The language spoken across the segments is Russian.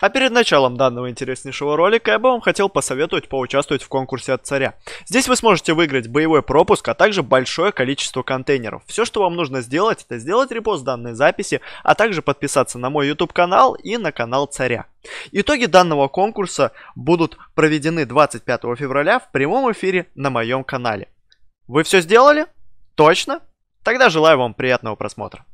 А перед началом данного интереснейшего ролика я бы вам хотел посоветовать поучаствовать в конкурсе от царя. Здесь вы сможете выиграть боевой пропуск, а также большое количество контейнеров. Все, что вам нужно сделать, это сделать репост данной записи, а также подписаться на мой YouTube канал и на канал царя. Итоги данного конкурса будут проведены 25 февраля в прямом эфире на моем канале. Вы все сделали? Точно? Тогда желаю вам приятного просмотра.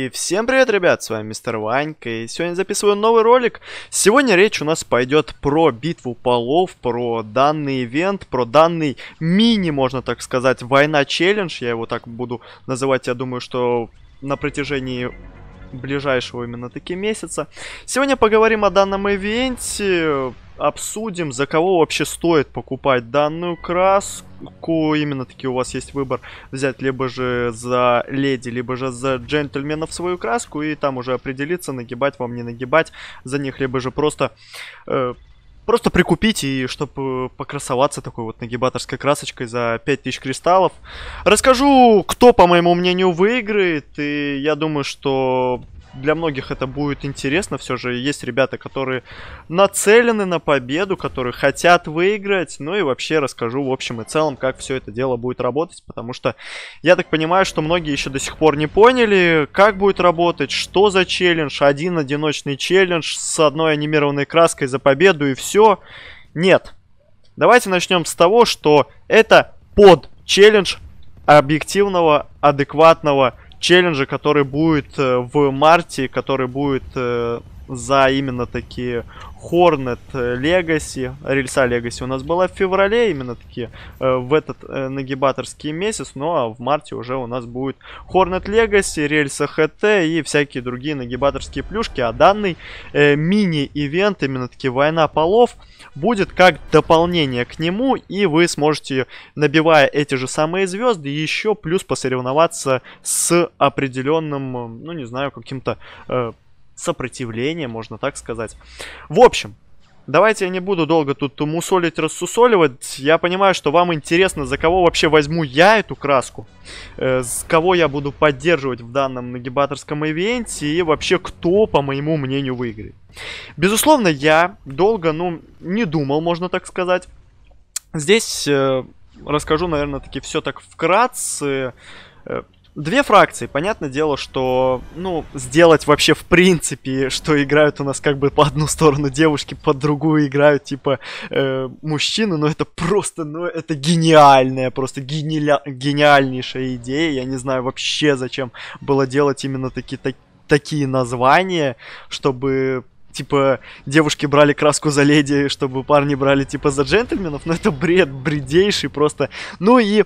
И всем привет, ребят, с вами мистер Ванька, и сегодня записываю новый ролик. Сегодня речь у нас пойдет про битву полов, про данный ивент, про данный мини, можно так сказать, война-челлендж, я его так буду называть, я думаю, что на протяжении ближайшего именно таки месяца. Сегодня поговорим о данном ивенте, обсудим, за кого вообще стоит покупать данную краску. Именно таки у вас есть выбор взять либо же за леди, либо же за джентльменов свою краску и там уже определиться, нагибать вам, не нагибать за них, либо же просто... Э, просто прикупить и чтобы э, покрасоваться такой вот нагибаторской красочкой за 5000 кристаллов. Расскажу, кто, по моему мнению, выиграет, и я думаю, что для многих это будет интересно. Все же есть ребята, которые нацелены на победу, которые хотят выиграть. Ну и вообще расскажу в общем и целом, как все это дело будет работать. Потому что я так понимаю, что многие еще до сих пор не поняли, как будет работать, что за челлендж. Один одиночный челлендж с одной анимированной краской за победу и все. Нет. Давайте начнем с того, что это под челлендж объективного, адекватного челленджа, который будет э, в марте, который будет э, за именно такие Hornet э, Legacy, рельса Legacy у нас была в феврале, именно такие э, в этот э, нагибаторский месяц, ну а в марте уже у нас будет Hornet Legacy, рельса ХТ и всякие другие нагибаторские плюшки, а данный э, мини-ивент, именно таки война полов, будет как дополнение к нему, и вы сможете, набивая эти же самые звезды, еще плюс посоревноваться с определенным, ну не знаю, каким-то э, сопротивление, можно так сказать. В общем, Давайте я не буду долго тут мусолить, рассусоливать. Я понимаю, что вам интересно, за кого вообще возьму я эту краску. Э, с кого я буду поддерживать в данном нагибаторском ивенте. И вообще, кто, по моему мнению, выиграет. Безусловно, я долго, ну, не думал, можно так сказать. Здесь э, расскажу, наверное, таки все так вкратце. Э, Две фракции. Понятное дело, что, ну, сделать вообще в принципе, что играют у нас как бы по одну сторону девушки, по другую играют, типа, э, мужчины, но ну, это просто, ну, это гениальная, просто гениля- гениальнейшая идея. Я не знаю вообще, зачем было делать именно такие, так- такие названия, чтобы типа, девушки брали краску за леди, чтобы парни брали, типа, за джентльменов, но это бред, бредейший просто. Ну и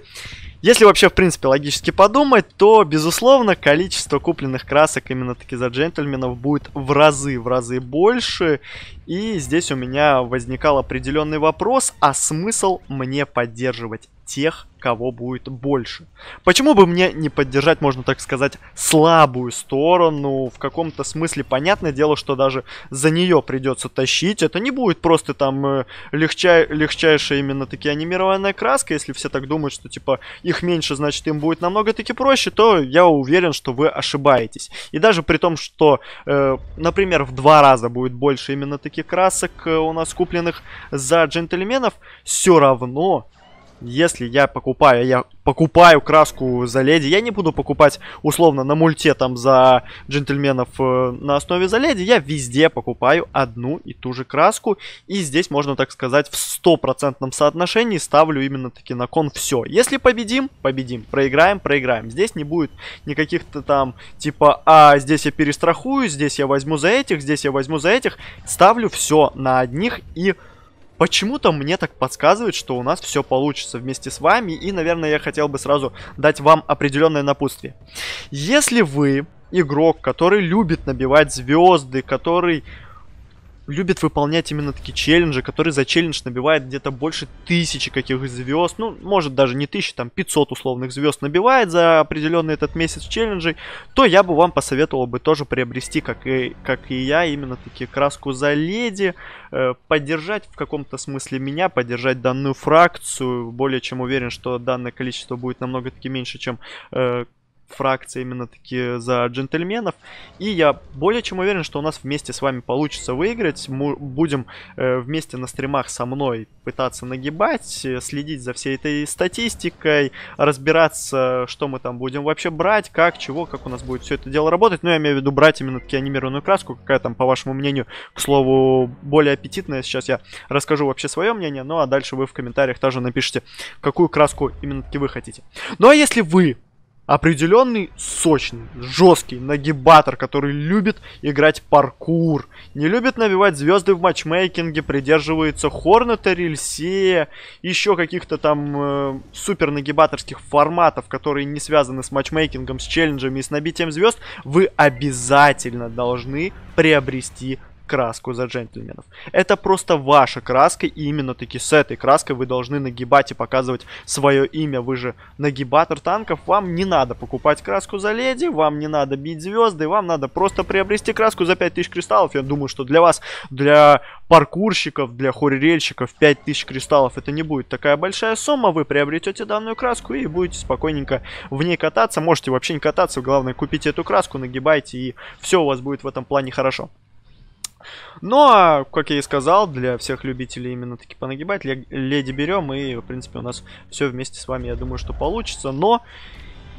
если вообще, в принципе, логически подумать, то, безусловно, количество купленных красок именно таки за джентльменов будет в разы, в разы больше. И здесь у меня возникал определенный вопрос, а смысл мне поддерживать тех, кого будет больше. Почему бы мне не поддержать, можно так сказать, слабую сторону? В каком-то смысле понятное дело, что даже за нее придется тащить. Это не будет просто там э, легчай, легчайшая именно таки анимированная краска. Если все так думают, что типа их меньше, значит им будет намного таки проще, то я уверен, что вы ошибаетесь. И даже при том, что, э, например, в два раза будет больше именно таких красок э, у нас купленных за джентльменов, все равно если я покупаю, я покупаю краску за леди, я не буду покупать условно на мульте там за джентльменов э, на основе за леди, я везде покупаю одну и ту же краску. И здесь можно так сказать в стопроцентном соотношении ставлю именно таки на кон все. Если победим, победим, проиграем, проиграем. Здесь не будет никаких-то там типа, а здесь я перестрахую, здесь я возьму за этих, здесь я возьму за этих. Ставлю все на одних и Почему-то мне так подсказывает, что у нас все получится вместе с вами, и, наверное, я хотел бы сразу дать вам определенное напутствие. Если вы игрок, который любит набивать звезды, который любит выполнять именно такие челленджи, который за челлендж набивает где-то больше тысячи каких звезд, ну, может даже не тысячи, там 500 условных звезд набивает за определенный этот месяц челленджей, то я бы вам посоветовал бы тоже приобрести, как и, как и я, именно таки краску за леди, э, поддержать в каком-то смысле меня, поддержать данную фракцию, более чем уверен, что данное количество будет намного таки меньше, чем э, фракции именно таки за джентльменов. И я более чем уверен, что у нас вместе с вами получится выиграть. Мы будем э, вместе на стримах со мной пытаться нагибать, э, следить за всей этой статистикой, разбираться, что мы там будем вообще брать, как, чего, как у нас будет все это дело работать. Ну, я имею в виду брать именно таки анимированную краску, какая там, по вашему мнению, к слову, более аппетитная. Сейчас я расскажу вообще свое мнение, ну а дальше вы в комментариях также напишите, какую краску именно таки вы хотите. Ну а если вы определенный сочный, жесткий нагибатор, который любит играть паркур, не любит набивать звезды в матчмейкинге, придерживается Хорнета, Рельсея, еще каких-то там э, супер нагибаторских форматов, которые не связаны с матчмейкингом, с челленджами и с набитием звезд, вы обязательно должны приобрести краску за джентльменов. Это просто ваша краска, и именно таки с этой краской вы должны нагибать и показывать свое имя. Вы же нагибатор танков, вам не надо покупать краску за леди, вам не надо бить звезды, вам надо просто приобрести краску за 5000 кристаллов. Я думаю, что для вас, для паркурщиков, для хоррельщиков 5000 кристаллов это не будет такая большая сумма. Вы приобретете данную краску и будете спокойненько в ней кататься. Можете вообще не кататься, главное купите эту краску, нагибайте и все у вас будет в этом плане хорошо. Но, ну, а, как я и сказал, для всех любителей именно таки понагибать, леди берем, и, в принципе, у нас все вместе с вами, я думаю, что получится. Но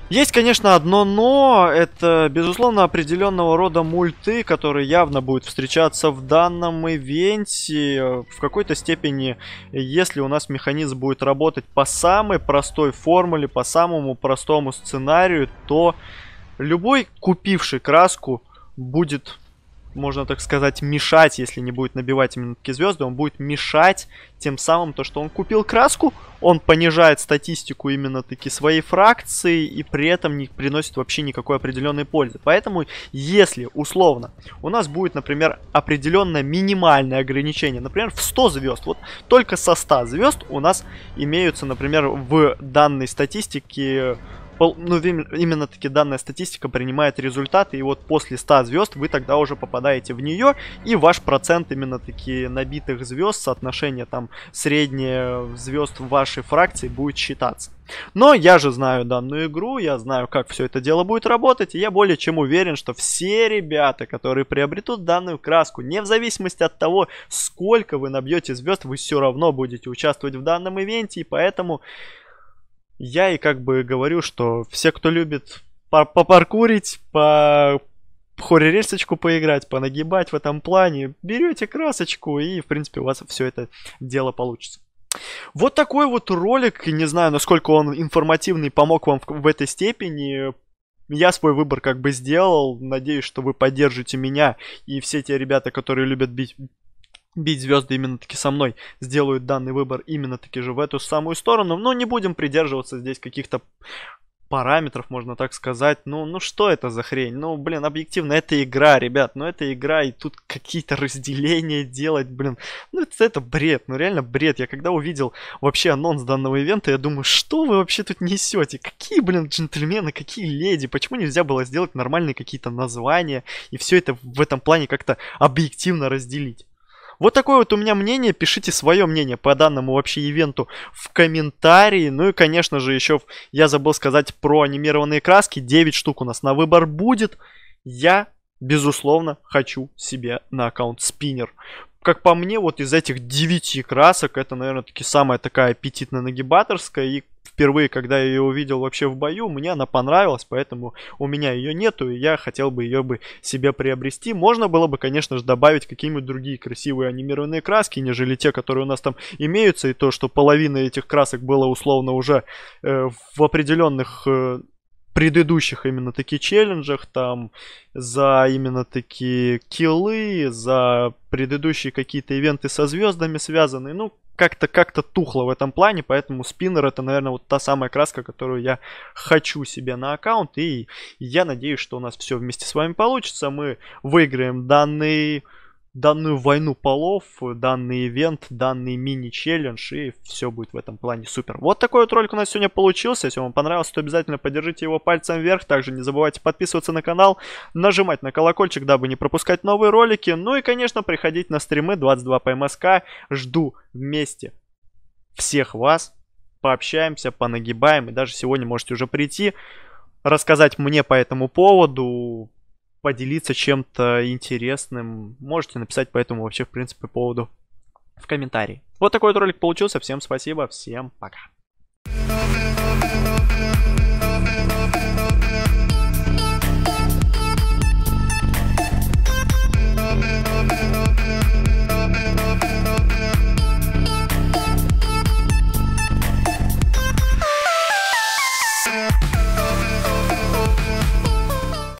есть, конечно, одно но. Это, безусловно, определенного рода мульты, которые явно будут встречаться в данном ивенте. Э, в какой-то степени, если у нас механизм будет работать по самой простой формуле, по самому простому сценарию, то любой купивший краску будет можно так сказать, мешать, если не будет набивать именно такие звезды, он будет мешать тем самым то, что он купил краску, он понижает статистику именно таки своей фракции и при этом не приносит вообще никакой определенной пользы. Поэтому, если условно у нас будет, например, определенное минимальное ограничение, например, в 100 звезд, вот только со 100 звезд у нас имеются, например, в данной статистике ну, именно таки данная статистика принимает результаты, и вот после 100 звезд вы тогда уже попадаете в нее, и ваш процент именно таки набитых звезд, соотношение там среднее звезд в вашей фракции будет считаться. Но я же знаю данную игру, я знаю, как все это дело будет работать, и я более чем уверен, что все ребята, которые приобретут данную краску, не в зависимости от того, сколько вы набьете звезд, вы все равно будете участвовать в данном ивенте, и поэтому я и как бы говорю, что все, кто любит попаркурить, по хоре рельсочку поиграть, понагибать в этом плане, берете красочку и, в принципе, у вас все это дело получится. Вот такой вот ролик, не знаю, насколько он информативный, помог вам в, в этой степени. Я свой выбор как бы сделал, надеюсь, что вы поддержите меня и все те ребята, которые любят бить бить звезды именно таки со мной, сделают данный выбор именно таки же в эту самую сторону, но не будем придерживаться здесь каких-то параметров, можно так сказать. Ну, ну что это за хрень? Ну, блин, объективно, это игра, ребят. Ну, это игра, и тут какие-то разделения делать, блин. Ну, это, это бред, ну реально бред. Я когда увидел вообще анонс данного ивента, я думаю, что вы вообще тут несете? Какие, блин, джентльмены, какие леди? Почему нельзя было сделать нормальные какие-то названия и все это в этом плане как-то объективно разделить? Вот такое вот у меня мнение. Пишите свое мнение по данному вообще ивенту в комментарии. Ну и, конечно же, еще я забыл сказать про анимированные краски. 9 штук у нас на выбор будет. Я, безусловно, хочу себе на аккаунт спиннер как по мне, вот из этих девяти красок, это, наверное, таки самая такая аппетитная нагибаторская. И впервые, когда я ее увидел вообще в бою, мне она понравилась, поэтому у меня ее нету, и я хотел бы ее бы себе приобрести. Можно было бы, конечно же, добавить какие-нибудь другие красивые анимированные краски, нежели те, которые у нас там имеются, и то, что половина этих красок было условно уже э, в определенных э, предыдущих именно таки челленджах, там, за именно такие киллы, за предыдущие какие-то ивенты со звездами связанные, ну, как-то как-то тухло в этом плане, поэтому спиннер это, наверное, вот та самая краска, которую я хочу себе на аккаунт, и я надеюсь, что у нас все вместе с вами получится, мы выиграем данный данную войну полов, данный ивент, данный мини-челлендж, и все будет в этом плане супер. Вот такой вот ролик у нас сегодня получился. Если вам понравилось, то обязательно поддержите его пальцем вверх. Также не забывайте подписываться на канал, нажимать на колокольчик, дабы не пропускать новые ролики. Ну и, конечно, приходить на стримы 22 по МСК. Жду вместе всех вас. Пообщаемся, понагибаем, и даже сегодня можете уже прийти рассказать мне по этому поводу, поделиться чем-то интересным, можете написать по этому вообще, в принципе, поводу в комментарии. Вот такой вот ролик получился. Всем спасибо, всем пока.